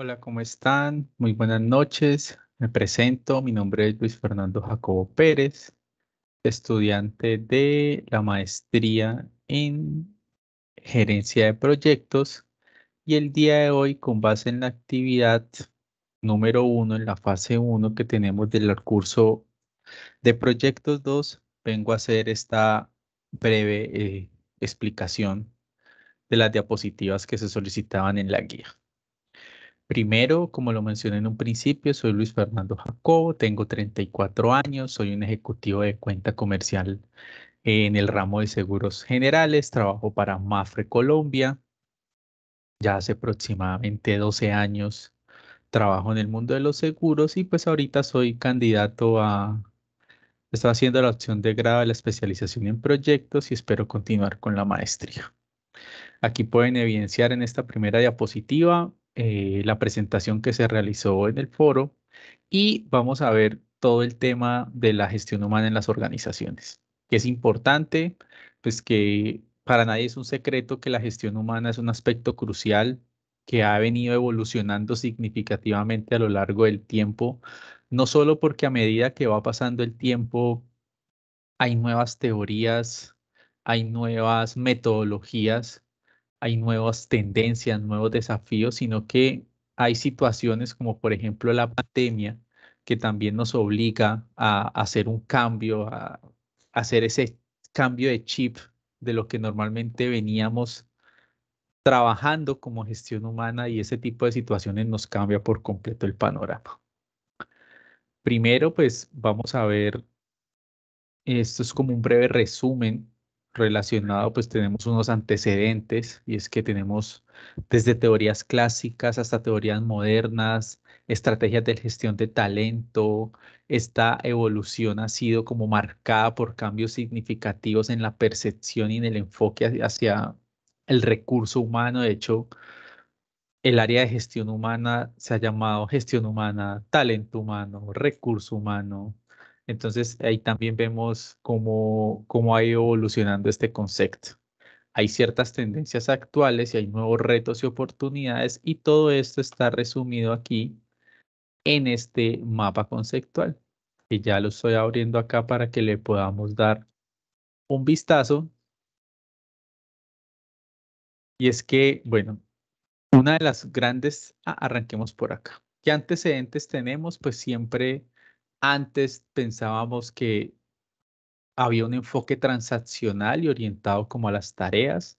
Hola, ¿cómo están? Muy buenas noches. Me presento, mi nombre es Luis Fernando Jacobo Pérez, estudiante de la maestría en gerencia de proyectos y el día de hoy, con base en la actividad número uno, en la fase uno que tenemos del curso de proyectos dos, vengo a hacer esta breve eh, explicación de las diapositivas que se solicitaban en la guía. Primero, como lo mencioné en un principio, soy Luis Fernando Jacobo, tengo 34 años, soy un ejecutivo de cuenta comercial en el ramo de seguros generales, trabajo para Mafre Colombia, ya hace aproximadamente 12 años trabajo en el mundo de los seguros y pues ahorita soy candidato a, estoy haciendo la opción de grado de la especialización en proyectos y espero continuar con la maestría. Aquí pueden evidenciar en esta primera diapositiva eh, la presentación que se realizó en el foro y vamos a ver todo el tema de la gestión humana en las organizaciones, que es importante, pues que para nadie es un secreto que la gestión humana es un aspecto crucial que ha venido evolucionando significativamente a lo largo del tiempo, no solo porque a medida que va pasando el tiempo hay nuevas teorías, hay nuevas metodologías hay nuevas tendencias, nuevos desafíos, sino que hay situaciones como por ejemplo la pandemia, que también nos obliga a, hacer un cambio, a hacer ese cambio de chip de lo que normalmente veníamos trabajando como gestión humana y ese tipo de situaciones nos cambia por completo el panorama. Primero, pues vamos a ver, esto es como un breve resumen relacionado, pues tenemos unos antecedentes y es que tenemos desde teorías clásicas hasta teorías modernas, estrategias de gestión de talento. Esta evolución ha sido como marcada por cambios significativos en la percepción y en el enfoque hacia el recurso humano. De hecho, el área de gestión humana se ha llamado gestión humana, talento humano, recurso humano, entonces ahí también vemos cómo, cómo ha ido evolucionando este concepto. Hay ciertas tendencias actuales y hay nuevos retos y oportunidades y todo esto está resumido aquí en este mapa conceptual que ya lo estoy abriendo acá para que le podamos dar un vistazo. Y es que, bueno, una de las grandes, arranquemos por acá. ¿Qué antecedentes tenemos? Pues siempre antes pensábamos que había un enfoque transaccional y orientado como a las tareas.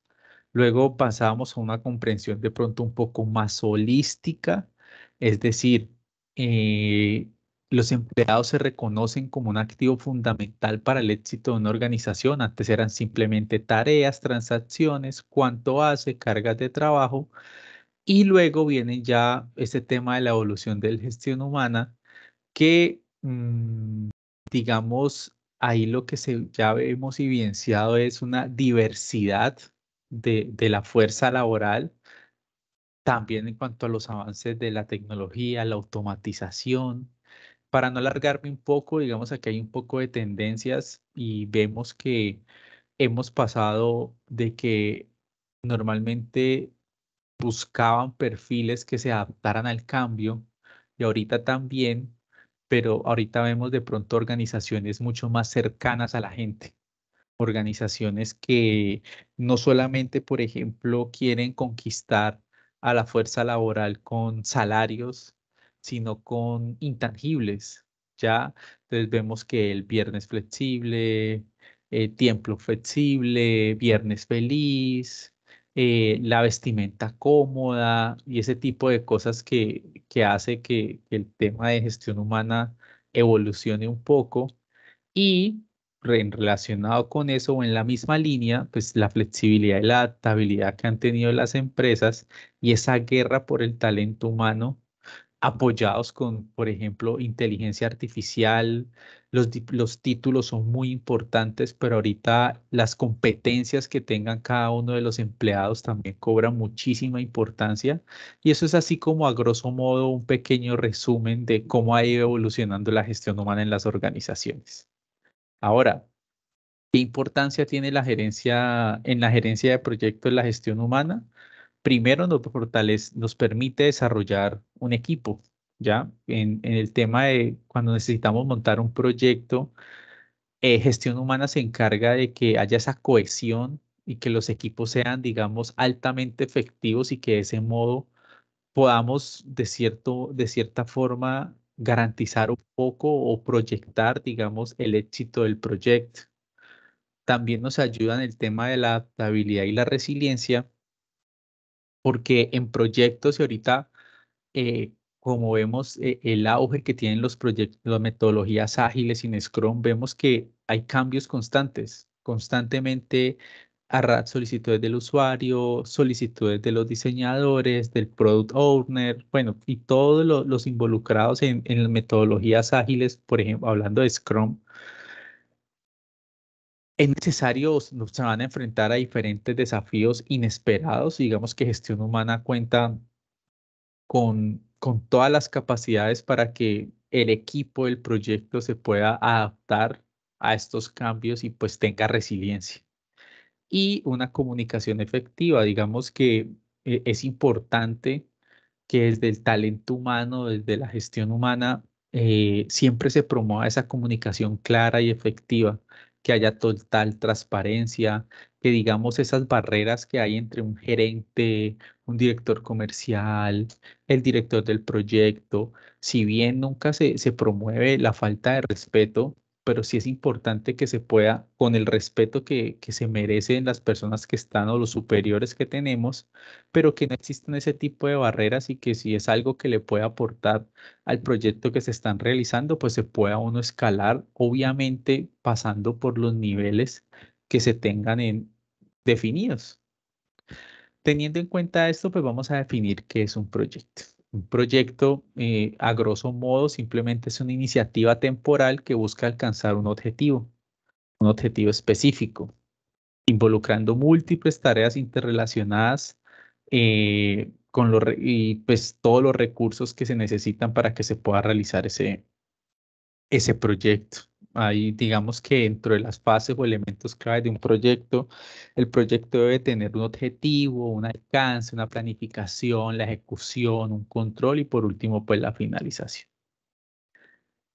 Luego pasábamos a una comprensión de pronto un poco más holística, es decir, eh, los empleados se reconocen como un activo fundamental para el éxito de una organización. Antes eran simplemente tareas, transacciones, cuánto hace, cargas de trabajo. Y luego viene ya este tema de la evolución de la gestión humana, que Mm, digamos, ahí lo que se, ya hemos evidenciado es una diversidad de, de la fuerza laboral, también en cuanto a los avances de la tecnología, la automatización, para no alargarme un poco, digamos aquí hay un poco de tendencias y vemos que hemos pasado de que normalmente buscaban perfiles que se adaptaran al cambio y ahorita también pero ahorita vemos de pronto organizaciones mucho más cercanas a la gente, organizaciones que no solamente, por ejemplo, quieren conquistar a la fuerza laboral con salarios, sino con intangibles. Ya, entonces vemos que el viernes flexible, eh, tiempo flexible, viernes feliz, eh, la vestimenta cómoda y ese tipo de cosas que, que hace que, que, el tema de gestión humana evolucione un poco. Y en relacionado con eso o en la misma línea, pues la flexibilidad y la adaptabilidad que han tenido las empresas y esa guerra por el talento humano apoyados con, por ejemplo, inteligencia artificial. Los, títulos son muy importantes, pero ahorita las competencias que tengan cada uno de los empleados también cobran muchísima importancia. Y eso es así como a grosso modo un pequeño resumen de cómo ha ido evolucionando la gestión humana en las organizaciones. Ahora, ¿qué importancia tiene la gerencia en la gerencia de proyectos la gestión humana? primero nos, fortalece, nos permite desarrollar un equipo, ¿ya? En, el tema de cuando necesitamos montar un proyecto, eh, gestión humana se encarga de que haya esa cohesión y que los equipos sean, digamos, altamente efectivos y que de ese modo podamos, de, cierto, de cierta forma, garantizar un poco o proyectar, digamos, el éxito del proyecto. También nos ayuda en el tema de la adaptabilidad y la resiliencia, porque en proyectos y ahorita, eh, como vemos eh, el auge que tienen los proyectos, las metodologías ágiles sin Scrum, vemos que hay cambios constantes, constantemente a solicitudes del usuario, solicitudes de los diseñadores, del product owner, bueno, y todos los involucrados en, en metodologías ágiles, por ejemplo, hablando de Scrum, es necesario, se van a enfrentar a diferentes desafíos inesperados. Digamos que gestión humana cuenta con, con todas las capacidades para que el equipo, el proyecto se pueda adaptar a estos cambios y pues tenga resiliencia. Y una comunicación efectiva, digamos que eh, es importante que desde el talento humano, desde la gestión humana, eh, siempre se promueva esa comunicación clara y efectiva que haya total transparencia, que digamos esas barreras que hay entre un gerente, un director comercial, el director del proyecto, si bien nunca se, se promueve la falta de respeto, pero sí es importante que se pueda, con el respeto que, que, se merecen las personas que están o los superiores que tenemos, pero que no existan ese tipo de barreras y que si es algo que le puede aportar al proyecto que se están realizando, pues se pueda uno escalar, obviamente pasando por los niveles que se tengan en, definidos. Teniendo en cuenta esto, pues vamos a definir qué es un proyecto. Un proyecto, eh, a grosso modo, simplemente es una iniciativa temporal que busca alcanzar un objetivo, un objetivo específico, involucrando múltiples tareas interrelacionadas eh, con los y pues todos los recursos que se necesitan para que se pueda realizar ese, ese proyecto hay, digamos que dentro de las fases o elementos clave de un proyecto, el proyecto debe tener un objetivo, un alcance, una planificación, la ejecución, un control y por último, pues la finalización.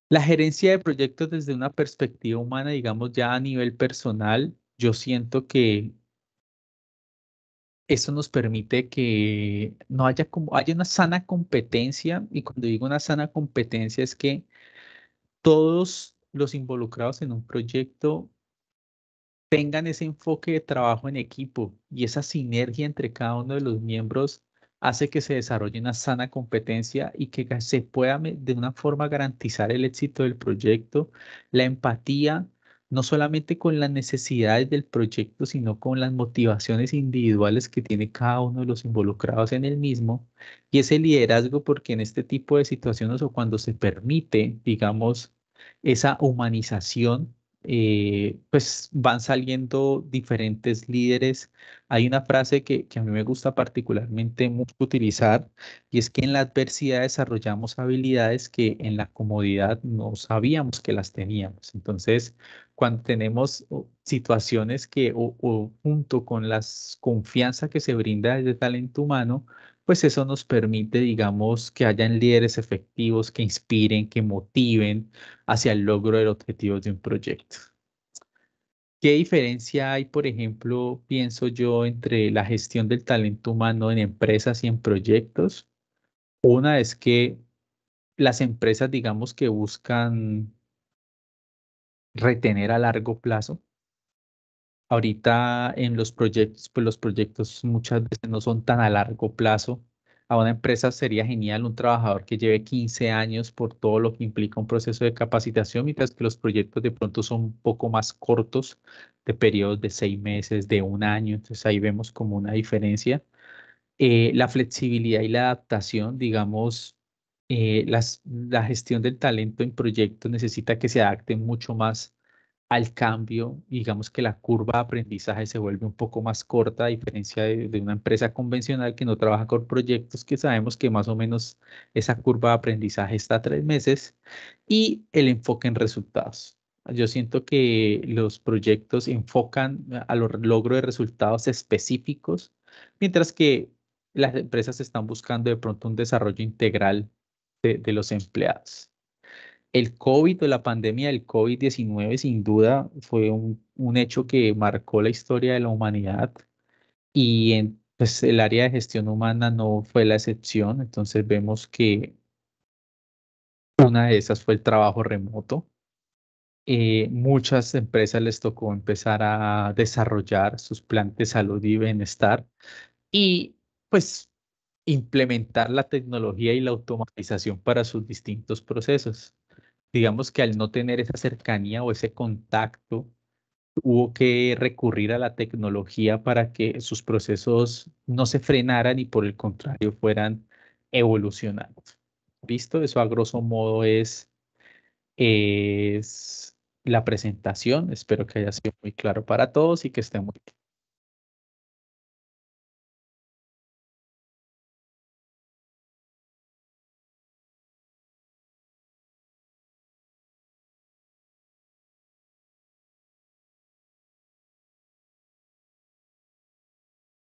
La gerencia de proyectos desde una perspectiva humana, digamos ya a nivel personal, yo siento que eso nos permite que no haya como haya una sana competencia y cuando digo una sana competencia es que todos los involucrados en un proyecto tengan ese enfoque de trabajo en equipo y esa sinergia entre cada uno de los miembros hace que se desarrolle una sana competencia y que se pueda de una forma garantizar el éxito del proyecto, la empatía, no solamente con las necesidades del proyecto, sino con las motivaciones individuales que tiene cada uno de los involucrados en el mismo, y ese liderazgo porque en este tipo de situaciones o cuando se permite, digamos, esa humanización, eh, pues van saliendo diferentes líderes hay una frase que, a mí me gusta particularmente mucho utilizar y es que en la adversidad desarrollamos habilidades que en la comodidad no sabíamos que las teníamos. Entonces, cuando tenemos situaciones que o, junto con la confianza que se brinda desde talento humano, pues eso nos permite, digamos, que hayan líderes efectivos que inspiren, que motiven hacia el logro de los objetivos de un proyecto. ¿Qué diferencia hay, por ejemplo, pienso yo, entre la gestión del talento humano en empresas y en proyectos? Una es que las empresas, digamos, que buscan retener a largo plazo. Ahorita en los proyectos, pues los proyectos muchas veces no son tan a largo plazo a una empresa sería genial un trabajador que lleve 15 años por todo lo que implica un proceso de capacitación, mientras que los proyectos de pronto son un poco más cortos, de periodos de seis meses, de un año. Entonces ahí vemos como una diferencia. Eh, la flexibilidad y la adaptación, digamos, eh, las, la gestión del talento en proyectos necesita que se adapten mucho más al cambio, digamos que la curva de aprendizaje se vuelve un poco más corta, a diferencia de, una empresa convencional que no trabaja con proyectos, que sabemos que más o menos esa curva de aprendizaje está tres meses, y el enfoque en resultados. Yo siento que los proyectos enfocan a los logro de resultados específicos, mientras que las empresas están buscando de pronto un desarrollo integral de los empleados el COVID o la pandemia del COVID-19 sin duda fue un, hecho que marcó la historia de la humanidad y en, pues, el área de gestión humana no fue la excepción. Entonces vemos que una de esas fue el trabajo remoto. Eh, muchas empresas les tocó empezar a desarrollar sus planes de salud y bienestar y pues implementar la tecnología y la automatización para sus distintos procesos digamos que al no tener esa cercanía o ese contacto, hubo que recurrir a la tecnología para que sus procesos no se frenaran y por el contrario fueran evolucionando. Visto Eso a grosso modo es, es la presentación. Espero que haya sido muy claro para todos y que esté muy